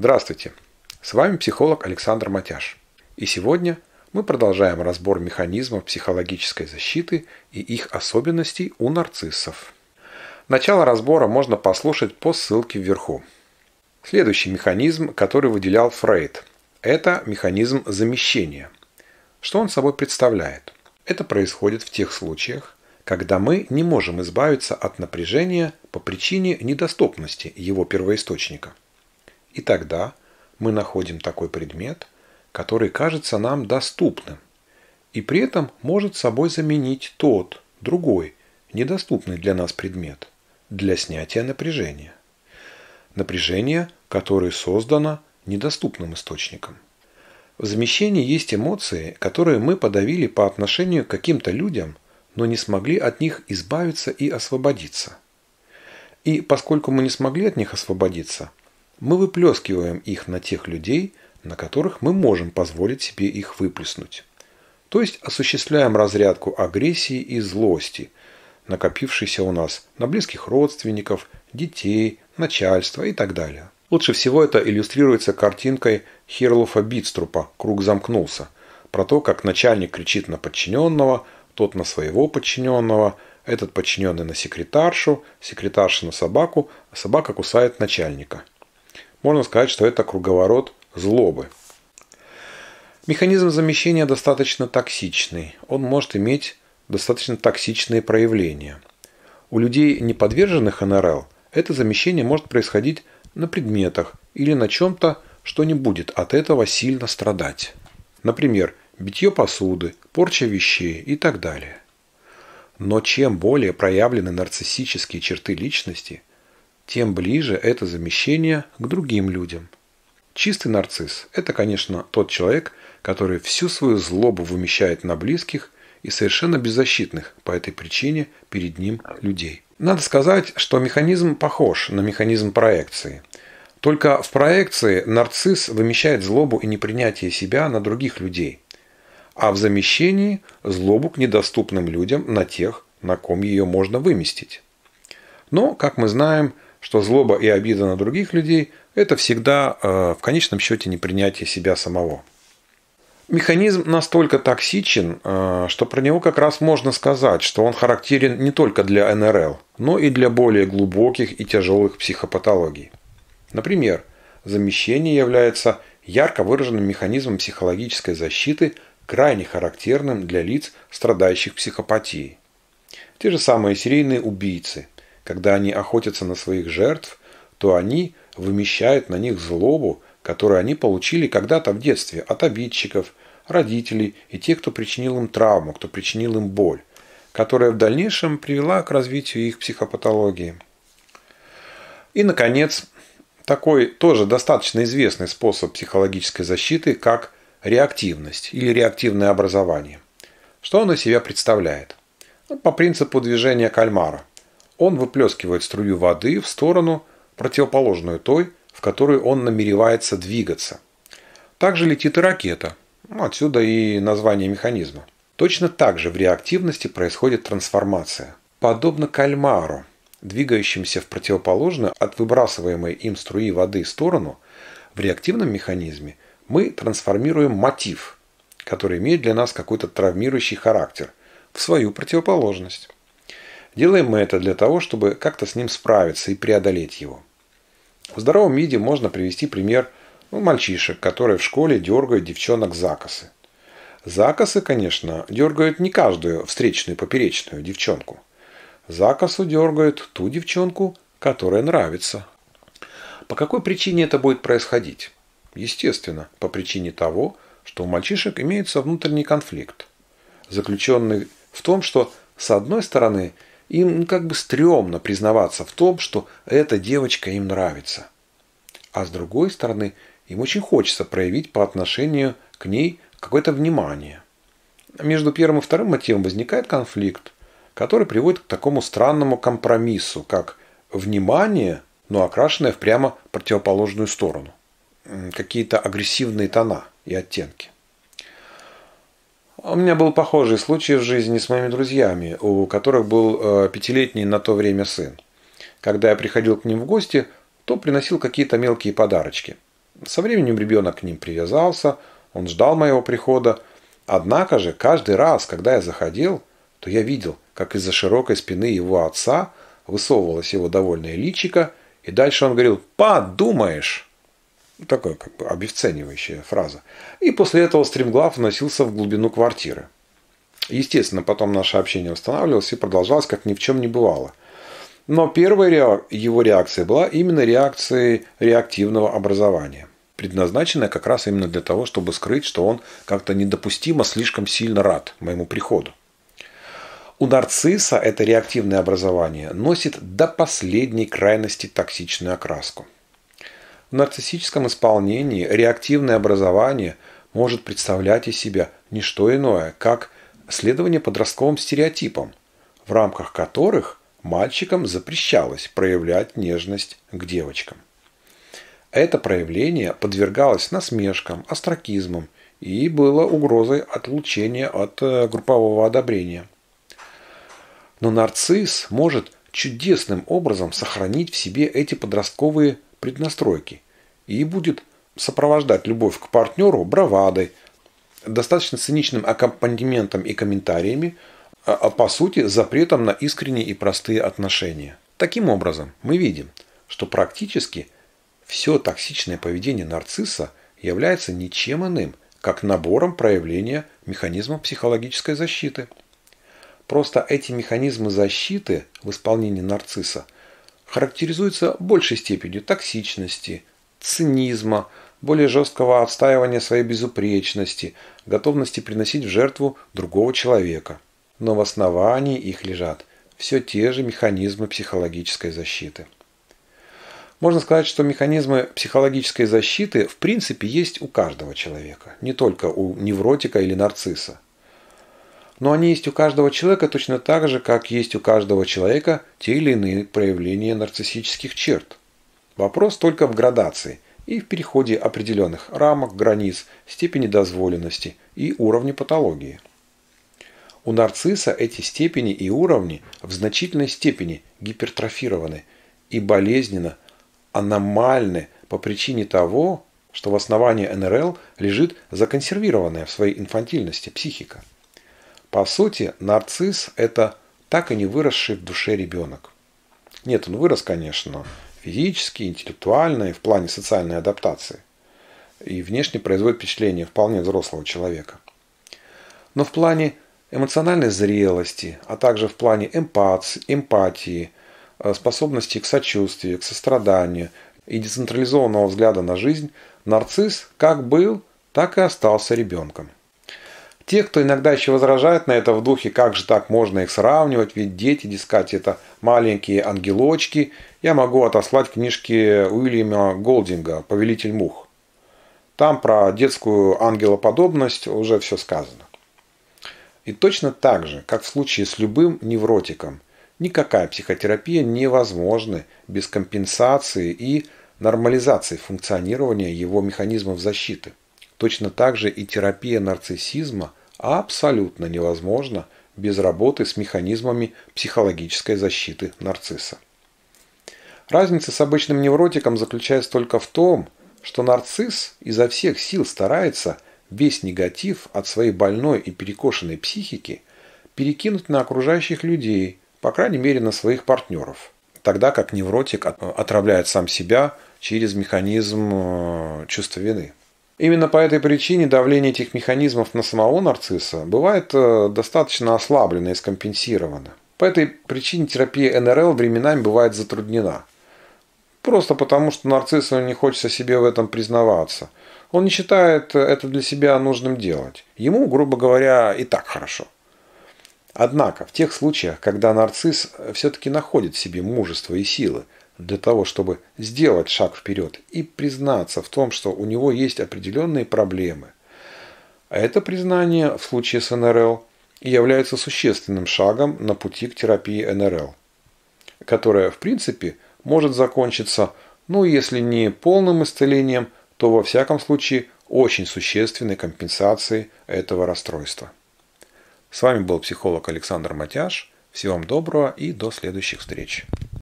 Здравствуйте! С вами психолог Александр Матяш. И сегодня мы продолжаем разбор механизмов психологической защиты и их особенностей у нарциссов. Начало разбора можно послушать по ссылке вверху. Следующий механизм, который выделял Фрейд, это механизм замещения. Что он собой представляет? Это происходит в тех случаях, когда мы не можем избавиться от напряжения по причине недоступности его первоисточника – и тогда мы находим такой предмет, который кажется нам доступным, и при этом может собой заменить тот, другой, недоступный для нас предмет, для снятия напряжения. Напряжение, которое создано недоступным источником. В замещении есть эмоции, которые мы подавили по отношению к каким-то людям, но не смогли от них избавиться и освободиться. И поскольку мы не смогли от них освободиться, мы выплескиваем их на тех людей, на которых мы можем позволить себе их выплеснуть. То есть осуществляем разрядку агрессии и злости, накопившейся у нас на близких родственников, детей, начальства и так далее. Лучше всего это иллюстрируется картинкой Херлофа Битструпа «Круг замкнулся», про то, как начальник кричит на подчиненного, тот на своего подчиненного, этот подчиненный на секретаршу, секретарша на собаку, а собака кусает начальника – можно сказать, что это круговорот злобы. Механизм замещения достаточно токсичный. Он может иметь достаточно токсичные проявления. У людей, не подверженных НРЛ, это замещение может происходить на предметах или на чем-то, что не будет от этого сильно страдать. Например, битье посуды, порча вещей и так далее. Но чем более проявлены нарциссические черты личности, тем ближе это замещение к другим людям. Чистый нарцисс – это, конечно, тот человек, который всю свою злобу вымещает на близких и совершенно беззащитных по этой причине перед ним людей. Надо сказать, что механизм похож на механизм проекции. Только в проекции нарцисс вымещает злобу и непринятие себя на других людей, а в замещении – злобу к недоступным людям на тех, на ком ее можно выместить. Но, как мы знаем, что злоба и обида на других людей – это всегда э, в конечном счете непринятие себя самого. Механизм настолько токсичен, э, что про него как раз можно сказать, что он характерен не только для НРЛ, но и для более глубоких и тяжелых психопатологий. Например, замещение является ярко выраженным механизмом психологической защиты, крайне характерным для лиц, страдающих психопатией. Те же самые серийные убийцы – когда они охотятся на своих жертв, то они вымещают на них злобу, которую они получили когда-то в детстве от обидчиков, родителей и тех, кто причинил им травму, кто причинил им боль, которая в дальнейшем привела к развитию их психопатологии. И, наконец, такой тоже достаточно известный способ психологической защиты, как реактивность или реактивное образование. Что он из себя представляет? Ну, по принципу движения кальмара. Он выплескивает струю воды в сторону, противоположную той, в которую он намеревается двигаться. Также летит и ракета. Ну, отсюда и название механизма. Точно так же в реактивности происходит трансформация. Подобно кальмару, двигающимся в противоположную от выбрасываемой им струи воды сторону, в реактивном механизме мы трансформируем мотив, который имеет для нас какой-то травмирующий характер, в свою противоположность. Делаем мы это для того, чтобы как-то с ним справиться и преодолеть его. В здоровом виде можно привести пример ну, мальчишек, которые в школе дергают девчонок за косы. Закосы, конечно, дергают не каждую встречную поперечную девчонку. Закосу дергают ту девчонку, которая нравится. По какой причине это будет происходить? Естественно, по причине того, что у мальчишек имеется внутренний конфликт, заключенный в том, что с одной стороны – им ну, как бы стрёмно признаваться в том, что эта девочка им нравится. А с другой стороны, им очень хочется проявить по отношению к ней какое-то внимание. Между первым и вторым мотивом возникает конфликт, который приводит к такому странному компромиссу, как внимание, но окрашенное в прямо противоположную сторону. Какие-то агрессивные тона и оттенки. У меня был похожий случай в жизни с моими друзьями, у которых был э, пятилетний на то время сын. Когда я приходил к ним в гости, то приносил какие-то мелкие подарочки. Со временем ребенок к ним привязался, он ждал моего прихода. Однако же, каждый раз, когда я заходил, то я видел, как из-за широкой спины его отца высовывалось его довольное личико, и дальше он говорил «Подумаешь!» Ну, такая как бы обесценивающая фраза. И после этого стримглав вносился в глубину квартиры. Естественно, потом наше общение восстанавливалось и продолжалось, как ни в чем не бывало. Но первая его реакция была именно реакцией реактивного образования, предназначенная как раз именно для того, чтобы скрыть, что он как-то недопустимо слишком сильно рад моему приходу. У нарцисса это реактивное образование носит до последней крайности токсичную окраску – в нарциссическом исполнении реактивное образование может представлять из себя не что иное, как следование подростковым стереотипам, в рамках которых мальчикам запрещалось проявлять нежность к девочкам. Это проявление подвергалось насмешкам, остракизмам и было угрозой отлучения от э, группового одобрения. Но нарцисс может чудесным образом сохранить в себе эти подростковые преднастройки и будет сопровождать любовь к партнеру бравадой, достаточно циничным аккомпанементом и комментариями, а, а по сути запретом на искренние и простые отношения. Таким образом, мы видим, что практически все токсичное поведение нарцисса является ничем иным, как набором проявления механизма психологической защиты. Просто эти механизмы защиты в исполнении нарцисса – характеризуется большей степенью токсичности, цинизма, более жесткого отстаивания своей безупречности, готовности приносить в жертву другого человека. Но в основании их лежат все те же механизмы психологической защиты. Можно сказать, что механизмы психологической защиты в принципе есть у каждого человека, не только у невротика или нарцисса но они есть у каждого человека точно так же, как есть у каждого человека те или иные проявления нарциссических черт. Вопрос только в градации и в переходе определенных рамок, границ, степени дозволенности и уровня патологии. У нарцисса эти степени и уровни в значительной степени гипертрофированы и болезненно, аномальны по причине того, что в основании НРЛ лежит законсервированная в своей инфантильности психика. По сути, нарцисс – это так и не выросший в душе ребенок. Нет, он вырос, конечно, физически, интеллектуально и в плане социальной адаптации. И внешне производит впечатление вполне взрослого человека. Но в плане эмоциональной зрелости, а также в плане эмпатии, эмпатии способности к сочувствию, к состраданию и децентрализованного взгляда на жизнь, нарцисс как был, так и остался ребенком. Те, кто иногда еще возражает на это в духе, как же так можно их сравнивать, ведь дети, дескать, это маленькие ангелочки, я могу отослать книжки Уильяма Голдинга «Повелитель мух». Там про детскую ангелоподобность уже все сказано. И точно так же, как в случае с любым невротиком, никакая психотерапия невозможна без компенсации и нормализации функционирования его механизмов защиты. Точно так же и терапия нарциссизма абсолютно невозможно без работы с механизмами психологической защиты нарцисса. Разница с обычным невротиком заключается только в том, что нарцисс изо всех сил старается весь негатив от своей больной и перекошенной психики перекинуть на окружающих людей, по крайней мере на своих партнеров, тогда как невротик э, отравляет сам себя через механизм э, чувства вины. Именно по этой причине давление этих механизмов на самого нарцисса бывает э, достаточно ослаблено и скомпенсировано. По этой причине терапия НРЛ временами бывает затруднена. Просто потому, что нарциссу не хочется себе в этом признаваться. Он не считает это для себя нужным делать. Ему, грубо говоря, и так хорошо. Однако, в тех случаях, когда нарцисс все-таки находит в себе мужество и силы – для того, чтобы сделать шаг вперед и признаться в том, что у него есть определенные проблемы. А это признание в случае с НРЛ является существенным шагом на пути к терапии НРЛ, которая, в принципе, может закончиться, ну, если не полным исцелением, то, во всяком случае, очень существенной компенсацией этого расстройства. С вами был психолог Александр Матяш. Всего вам доброго и до следующих встреч.